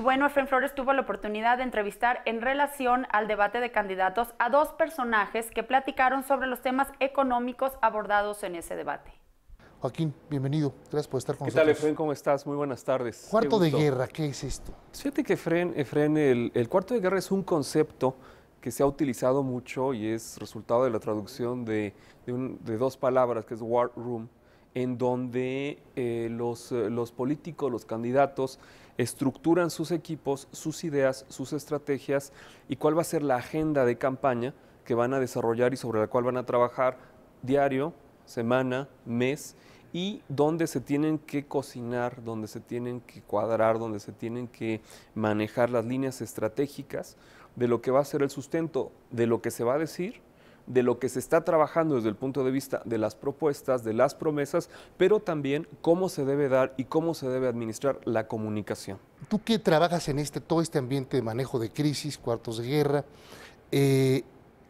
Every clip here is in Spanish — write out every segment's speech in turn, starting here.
bueno, Efren Flores tuvo la oportunidad de entrevistar en relación al debate de candidatos a dos personajes que platicaron sobre los temas económicos abordados en ese debate. Joaquín, bienvenido. Gracias por estar con nosotros. ¿Qué tal, Efren? ¿Cómo estás? Muy buenas tardes. Cuarto de guerra, ¿qué es esto? Fíjate que, Efren, el, cuarto de guerra es un concepto que se ha utilizado mucho y es resultado de la traducción de, dos palabras, que es war room, en donde eh, eh, los políticos, los candidatos, estructuran sus equipos, sus ideas, sus estrategias y cuál va a ser la agenda de campaña que van a desarrollar y sobre la cual van a trabajar diario, semana, mes y dónde se tienen que cocinar, dónde se tienen que cuadrar, dónde se tienen que manejar las líneas estratégicas de lo que va a ser el sustento, de lo que se va a decir de lo que se está trabajando desde el punto de vista de las propuestas, de las promesas, pero también cómo se debe dar y cómo se debe administrar la comunicación. Tú que trabajas en este, todo este ambiente de manejo de crisis, cuartos de guerra, eh,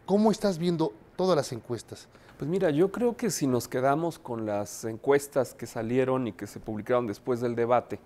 ¿cómo estás viendo todas las encuestas? Pues mira, yo creo que si nos quedamos con las encuestas que salieron y que se publicaron después del debate,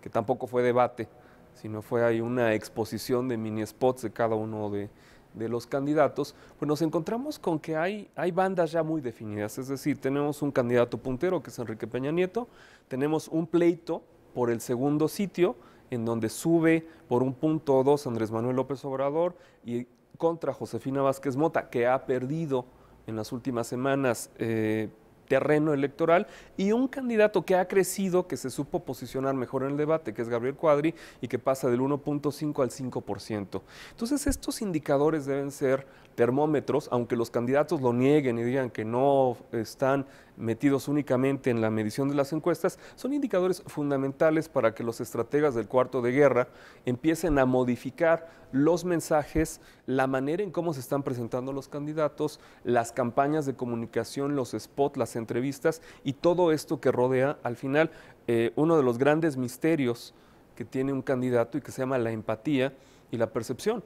que tampoco fue debate, sino fue ahí una exposición de mini spots de cada uno de, de los candidatos, pues nos encontramos con que hay, hay bandas ya muy definidas, es decir, tenemos un candidato puntero que es Enrique Peña Nieto, tenemos un pleito por el segundo sitio, en donde sube por un punto dos Andrés Manuel López Obrador y contra Josefina Vázquez Mota, que ha perdido en las últimas semanas eh, terreno electoral y un candidato que ha crecido, que se supo posicionar mejor en el debate, que es Gabriel Cuadri, y que pasa del 1.5 al 5%. Entonces estos indicadores deben ser termómetros, aunque los candidatos lo nieguen y digan que no están metidos únicamente en la medición de las encuestas, son indicadores fundamentales para que los estrategas del cuarto de guerra empiecen a modificar los mensajes la manera en cómo se están presentando los candidatos, las campañas de comunicación, los spots, las entrevistas y todo esto que rodea al final eh, uno de los grandes misterios que tiene un candidato y que se llama la empatía y la percepción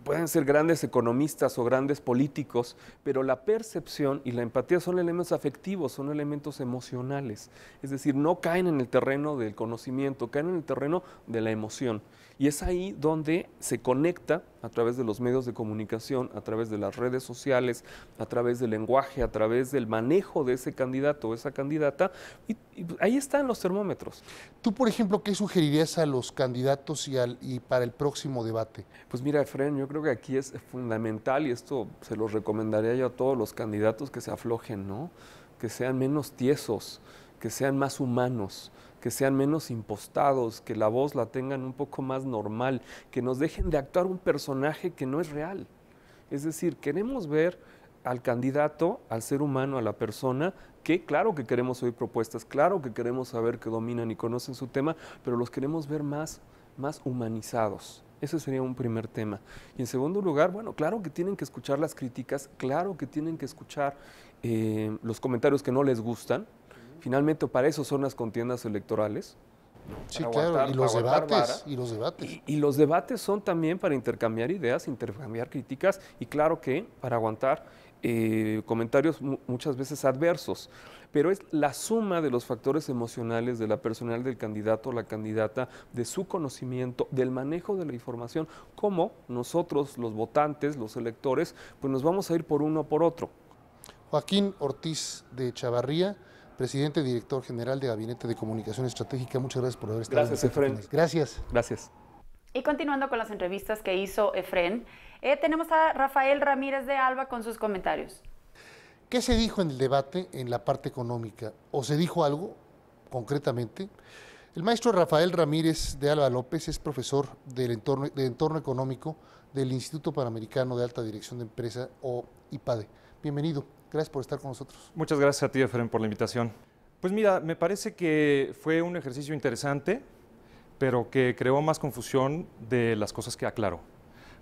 pueden ser grandes economistas o grandes políticos, pero la percepción y la empatía son elementos afectivos, son elementos emocionales. Es decir, no caen en el terreno del conocimiento, caen en el terreno de la emoción. Y es ahí donde se conecta a través de los medios de comunicación, a través de las redes sociales, a través del lenguaje, a través del manejo de ese candidato o esa candidata. Y, ahí están los termómetros. Tú, por ejemplo, ¿qué sugerirías a los candidatos y, para el próximo debate? Pues mira, Efren, yo creo que aquí es fundamental y esto se lo recomendaría yo a todos los candidatos que se aflojen, ¿no? Que sean menos tiesos, que sean más humanos que sean menos impostados, que la voz la tengan un poco más normal, que nos dejen de actuar un personaje que no es real. Es decir, queremos ver al candidato, al ser humano, a la persona, que claro que queremos oír propuestas, claro que queremos saber que dominan y conocen su tema, pero los queremos ver más, más humanizados. Ese sería un primer tema. Y en segundo lugar, bueno, claro que tienen que escuchar las críticas, claro que tienen que escuchar eh, los comentarios que no les gustan, Finalmente, para eso son las contiendas electorales. Sí, claro, y, los debates, y los debates. Y, los debates son también para intercambiar ideas, intercambiar críticas y claro que para aguantar eh, comentarios muchas veces adversos. Pero es la suma de los factores emocionales de la personal del candidato o la candidata, de su conocimiento, del manejo de la información, cómo nosotros, los votantes, los electores, pues nos vamos a ir por uno o por otro. Joaquín Ortiz de Chavarría presidente, director general de Gabinete de Comunicación Estratégica. Muchas gracias por haber estado. Gracias, Efren. Gracias. Gracias. Y continuando con las entrevistas que hizo Efren, eh, tenemos a Rafael Ramírez de Alba con sus comentarios. ¿Qué se dijo en el debate en la parte económica? ¿O se dijo algo concretamente? El maestro Rafael Ramírez de Alba López es profesor del de entorno económico del Instituto Panamericano de Alta Dirección de Empresa o IPADE. Bienvenido. Gracias por estar con nosotros. Muchas gracias a ti, Efren, por la invitación. Pues mira, me parece que fue un ejercicio interesante, pero que creó más confusión de las cosas que aclaró.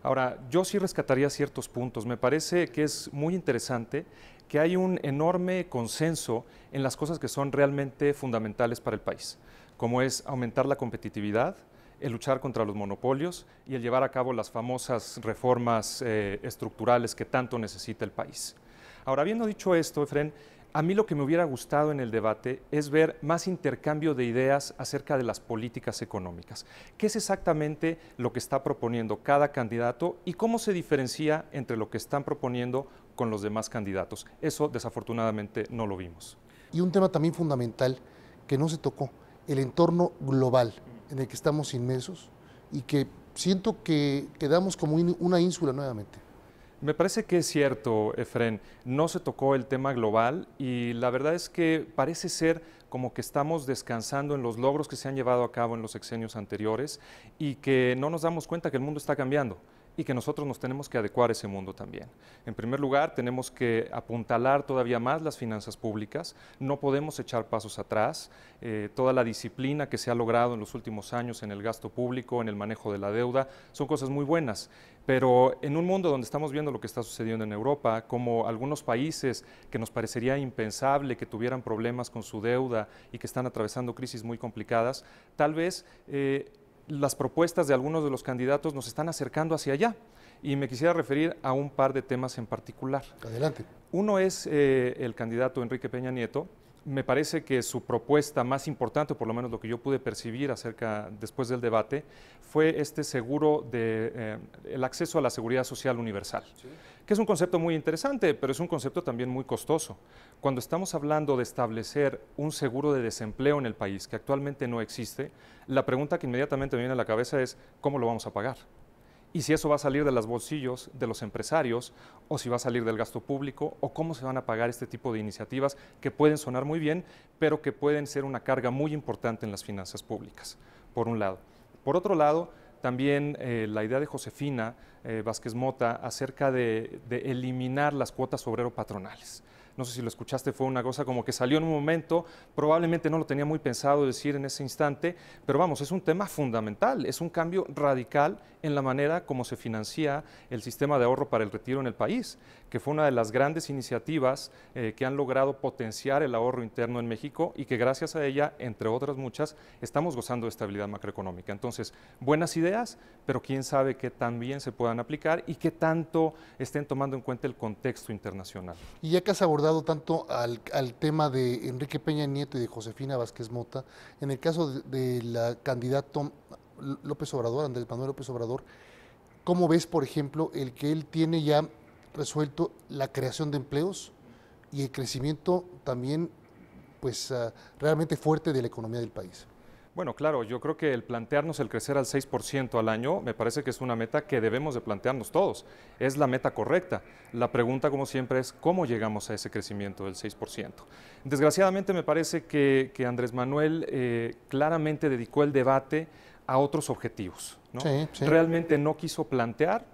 Ahora, yo sí rescataría ciertos puntos. Me parece que es muy interesante que hay un enorme consenso en las cosas que son realmente fundamentales para el país, como es aumentar la competitividad, el luchar contra los monopolios y el llevar a cabo las famosas reformas eh, estructurales que tanto necesita el país. Ahora, habiendo dicho esto, Efren, a mí lo que me hubiera gustado en el debate es ver más intercambio de ideas acerca de las políticas económicas. ¿Qué es exactamente lo que está proponiendo cada candidato y cómo se diferencia entre lo que están proponiendo con los demás candidatos? Eso desafortunadamente no lo vimos. Y un tema también fundamental que no se tocó, el entorno global en el que estamos inmersos y que siento que quedamos como una ínsula nuevamente. Me parece que es cierto, Efren, no se tocó el tema global y la verdad es que parece ser como que estamos descansando en los logros que se han llevado a cabo en los exenios anteriores y que no nos damos cuenta que el mundo está cambiando y que nosotros nos tenemos que adecuar a ese mundo también. En primer lugar, tenemos que apuntalar todavía más las finanzas públicas, no podemos echar pasos atrás, eh, toda la disciplina que se ha logrado en los últimos años en el gasto público, en el manejo de la deuda, son cosas muy buenas, pero en un mundo donde estamos viendo lo que está sucediendo en Europa, como algunos países que nos parecería impensable que tuvieran problemas con su deuda y que están atravesando crisis muy complicadas, tal vez... Eh, las propuestas de algunos de los candidatos nos están acercando hacia allá y me quisiera referir a un par de temas en particular. Adelante. Uno es eh, el candidato Enrique Peña Nieto, me parece que su propuesta más importante, por lo menos lo que yo pude percibir acerca después del debate, fue este seguro de eh, el acceso a la seguridad social universal, que es un concepto muy interesante, pero es un concepto también muy costoso. Cuando estamos hablando de establecer un seguro de desempleo en el país que actualmente no existe, la pregunta que inmediatamente me viene a la cabeza es cómo lo vamos a pagar y si eso va a salir de los bolsillos de los empresarios o si va a salir del gasto público o cómo se van a pagar este tipo de iniciativas que pueden sonar muy bien, pero que pueden ser una carga muy importante en las finanzas públicas, por un lado. Por otro lado, también eh, la idea de Josefina eh, Vázquez Mota acerca de, de eliminar las cuotas obrero patronales no sé si lo escuchaste, fue una cosa como que salió en un momento, probablemente no lo tenía muy pensado decir en ese instante, pero vamos, es un tema fundamental, es un cambio radical en la manera como se financia el sistema de ahorro para el retiro en el país, que fue una de las grandes iniciativas eh, que han logrado potenciar el ahorro interno en México y que gracias a ella, entre otras muchas, estamos gozando de estabilidad macroeconómica. Entonces, buenas ideas, pero quién sabe qué tan bien se puedan aplicar y qué tanto estén tomando en cuenta el contexto internacional. Y ya que has abordado tanto al, tema de Enrique Peña Nieto y de Josefina Vázquez Mota, en el caso de, la candidata López Obrador, Andrés Manuel López Obrador, ¿cómo ves, por ejemplo, el que él tiene ya resuelto la creación de empleos y el crecimiento también, pues, ah, realmente fuerte de la economía del país? Bueno, claro, yo creo que el plantearnos el crecer al 6% al año me parece que es una meta que debemos de plantearnos todos. Es la meta correcta. La pregunta, como siempre, es cómo llegamos a ese crecimiento del 6%. Desgraciadamente me parece que, Andrés Manuel eh, claramente dedicó el debate a otros objetivos. Realmente no quiso plantear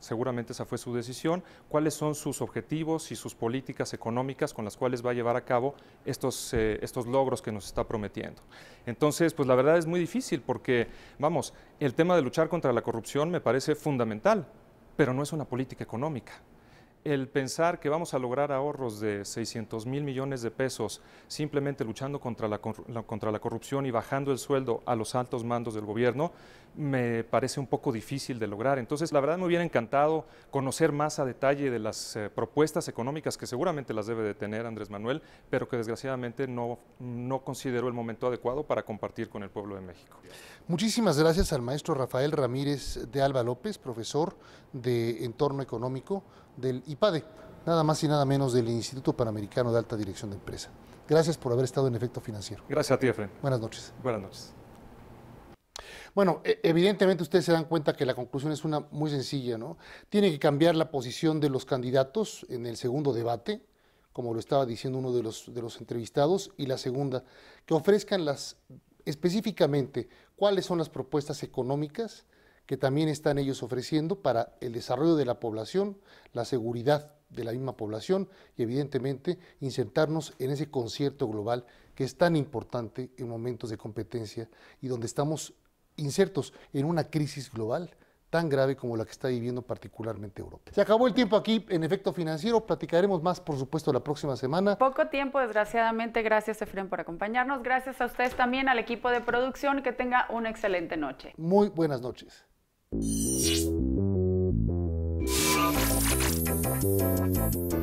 seguramente esa fue su decisión, cuáles son sus objetivos y sus políticas económicas con las cuales va a llevar a cabo estos, eh, estos logros que nos está prometiendo. Entonces, pues la verdad es muy difícil porque, vamos, el tema de luchar contra la corrupción me parece fundamental, pero no es una política económica el pensar que vamos a lograr ahorros de 600 mil millones de pesos simplemente luchando contra la, contra la corrupción y bajando el sueldo a los altos mandos del gobierno me parece un poco difícil de lograr. Entonces, la verdad me hubiera encantado conocer más a detalle de las eh, propuestas económicas que seguramente las debe de tener Andrés Manuel, pero que desgraciadamente no, considero el momento adecuado para compartir con el pueblo de México. Muchísimas gracias al maestro Rafael Ramírez de Alba López, profesor de Entorno Económico del IPADE, nada más y nada menos del Instituto Panamericano de Alta Dirección de Empresa. Gracias por haber estado en Efecto Financiero. Gracias a ti, Efren. Buenas noches. Buenas noches. Bueno, e-, evidentemente ustedes se dan cuenta que la conclusión es una muy sencilla, ¿no? Tiene que cambiar la posición de los candidatos en el segundo debate, como lo estaba diciendo uno de los, de los entrevistados, y la segunda, que ofrezcan las específicamente cuáles son las propuestas económicas que también están ellos ofreciendo para el desarrollo de la población, la seguridad de la misma población y evidentemente insertarnos en ese concierto global que es tan importante en momentos de competencia y donde estamos insertos en una crisis global tan grave como la que está viviendo particularmente Europa. Se acabó el tiempo aquí en Efecto Financiero, platicaremos más por supuesto la próxima semana. Poco tiempo, desgraciadamente, gracias Efren por acompañarnos, gracias a ustedes también, al equipo de producción, que tenga una excelente noche. Muy buenas noches. Thank you.